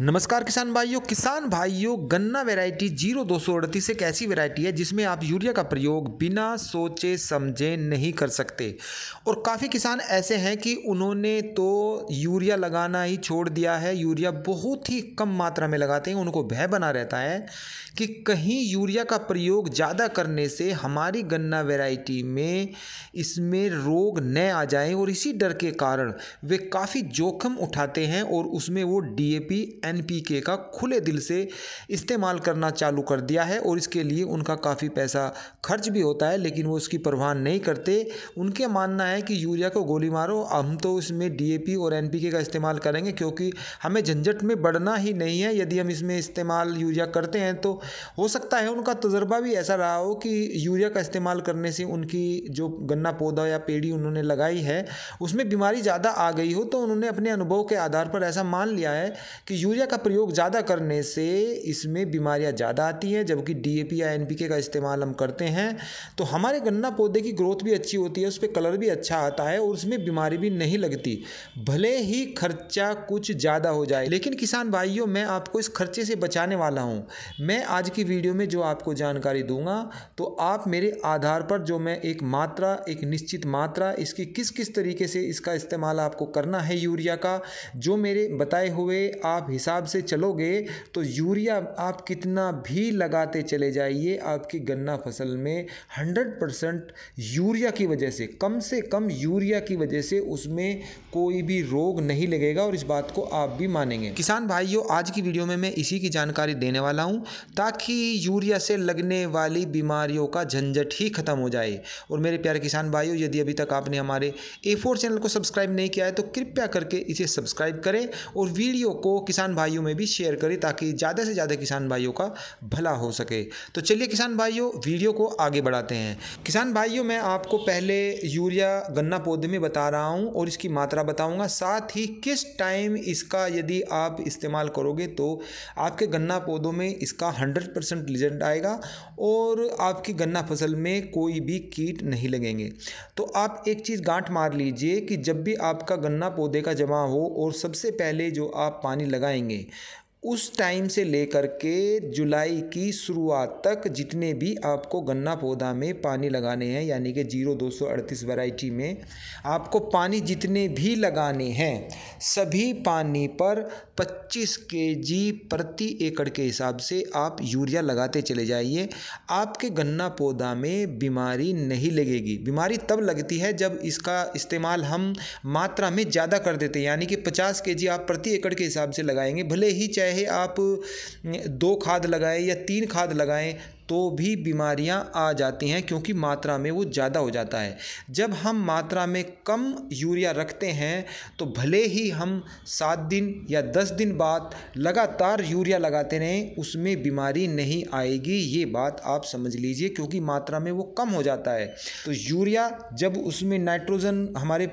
नमस्कार किसान भाइयों किसान भाइयों गन्ना वैरायटी जीरो दो सौ अड़तीस एक ऐसी वैरायटी है जिसमें आप यूरिया का प्रयोग बिना सोचे समझे नहीं कर सकते और काफ़ी किसान ऐसे हैं कि उन्होंने तो यूरिया लगाना ही छोड़ दिया है यूरिया बहुत ही कम मात्रा में लगाते हैं उनको भय बना रहता है कि कहीं यूरिया का प्रयोग ज़्यादा करने से हमारी गन्ना वेराइटी में इसमें रोग न आ जाए और इसी डर के कारण वे काफ़ी जोखिम उठाते हैं और उसमें वो डी ए एनपीके का खुले दिल से इस्तेमाल करना चालू कर दिया है और इसके लिए उनका काफ़ी पैसा खर्च भी होता है लेकिन वो उसकी परवाह नहीं करते उनके मानना है कि यूरिया को गोली मारो हम तो इसमें डी और एन का इस्तेमाल करेंगे क्योंकि हमें झंझट में बढ़ना ही नहीं है यदि हम इसमें इस्तेमाल यूरिया करते हैं तो हो सकता है उनका तजर्बा भी ऐसा रहा हो कि यूरिया का इस्तेमाल करने से उनकी जो गन्ना पौधा या पेड़ी उन्होंने लगाई है उसमें बीमारी ज़्यादा आ गई हो तो उन्होंने अपने अनुभव के आधार पर ऐसा मान लिया है कि यूरिया यूरिया का प्रयोग ज़्यादा करने से इसमें बीमारियां ज़्यादा आती हैं जबकि डीएपी या एन का इस्तेमाल हम करते हैं तो हमारे गन्ना पौधे की ग्रोथ भी अच्छी होती है उस पर कलर भी अच्छा आता है और उसमें बीमारी भी नहीं लगती भले ही खर्चा कुछ ज़्यादा हो जाए लेकिन किसान भाइयों मैं आपको इस खर्चे से बचाने वाला हूँ मैं आज की वीडियो में जो आपको जानकारी दूंगा तो आप मेरे आधार पर जो मैं एक मात्रा एक निश्चित मात्रा इसकी किस किस तरीके से इसका इस्तेमाल आपको करना है यूरिया का जो मेरे बताए हुए आप हिसाब हिसाब से चलोगे तो यूरिया आप कितना भी लगाते चले जाइए आपकी गन्ना फसल में 100 परसेंट यूरिया की वजह से कम से कम यूरिया की वजह से उसमें कोई भी रोग नहीं लगेगा और इस बात को आप भी मानेंगे किसान भाइयों आज की वीडियो में मैं इसी की जानकारी देने वाला हूँ ताकि यूरिया से लगने वाली बीमारियों का झंझट ही खत्म हो जाए और मेरे प्यारे किसान भाइयों यदि अभी तक आपने हमारे ए चैनल को सब्सक्राइब नहीं किया है तो कृपया करके इसे सब्सक्राइब करें और वीडियो को किसान भाइयों में भी शेयर करें ताकि ज़्यादा से ज़्यादा किसान भाइयों का भला हो सके तो चलिए किसान भाइयों वीडियो को आगे बढ़ाते हैं किसान भाइयों मैं आपको पहले यूरिया गन्ना पौधे में बता रहा हूँ और इसकी मात्रा बताऊँगा साथ ही किस टाइम इसका यदि आप इस्तेमाल करोगे तो आपके गन्ना पौधों में इसका हंड्रेड परसेंट रिजल्ट आएगा और आपकी गन्ना फसल में कोई भी कीट नहीं लगेंगे तो आप एक चीज़ गांठ मार लीजिए कि जब भी आपका गन्ना पौधे का जमा हो और सबसे पहले जो आप पानी लगाएं जाएंगे उस टाइम से लेकर के जुलाई की शुरुआत तक जितने भी आपको गन्ना पौधा में पानी लगाने हैं यानी कि जीरो दो सौ अड़तीस वैरायटी में आपको पानी जितने भी लगाने हैं सभी पानी पर पच्चीस के जी प्रति एकड़ के हिसाब से आप यूरिया लगाते चले जाइए आपके गन्ना पौधा में बीमारी नहीं लगेगी बीमारी तब लगती है जब इसका इस्तेमाल हम मात्रा में ज़्यादा कर देते हैं यानी कि पचास के आप प्रति एकड़ के हिसाब से लगाएंगे भले ही चाहे चाहे आप दो खाद लगाएं या तीन खाद लगाएं तो भी बीमारियां आ जाती हैं क्योंकि मात्रा में वो ज़्यादा हो जाता है जब हम मात्रा में कम यूरिया रखते हैं तो भले ही हम सात दिन या दस दिन बाद लगातार यूरिया लगाते रहें उसमें बीमारी नहीं आएगी ये बात आप समझ लीजिए क्योंकि मात्रा में वो कम हो जाता है तो यूरिया जब उसमें नाइट्रोजन हमारे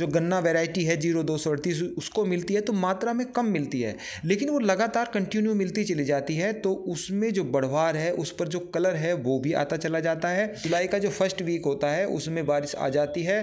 जो गन्ना वेराइटी है जीरो दो सौ अड़तीस उसको मिलती है तो मात्रा में कम मिलती है लेकिन वो लगातार कंटिन्यू मिलती चली जाती है तो उसमें जो बढ़वार है उस पर जो कलर है वो भी आता चला जाता है जुलाई का जो फर्स्ट वीक होता है उसमें बारिश आ जाती है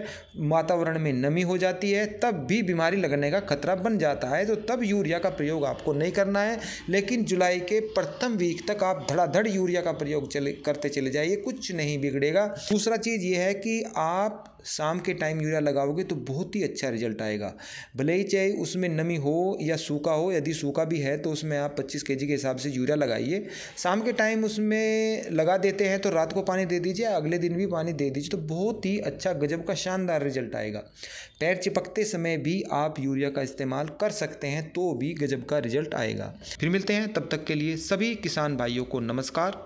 वातावरण में नमी हो जाती है तब भी बीमारी लगने का खतरा बन जाता है तो तब यूरिया का प्रयोग आपको नहीं करना है लेकिन जुलाई के प्रथम वीक तक आप धड़ाधड़ यूरिया का प्रयोग चले करते चले जाइए कुछ नहीं बिगड़ेगा दूसरा चीज़ ये है कि आप शाम के टाइम यूरिया लगाओगे तो बहुत ही अच्छा रिजल्ट आएगा भले ही चाहे उसमें नमी हो या सूखा हो यदि सूखा भी है तो उसमें आप 25 के के हिसाब से यूरिया लगाइए शाम के टाइम उसमें लगा देते हैं तो रात को पानी दे दीजिए अगले दिन भी पानी दे दीजिए तो बहुत ही अच्छा गजब का शानदार रिजल्ट आएगा पैर चिपकते समय भी आप यूरिया का इस्तेमाल कर सकते हैं तो भी गजब का रिजल्ट आएगा फिर मिलते हैं तब तक के लिए सभी किसान भाइयों को नमस्कार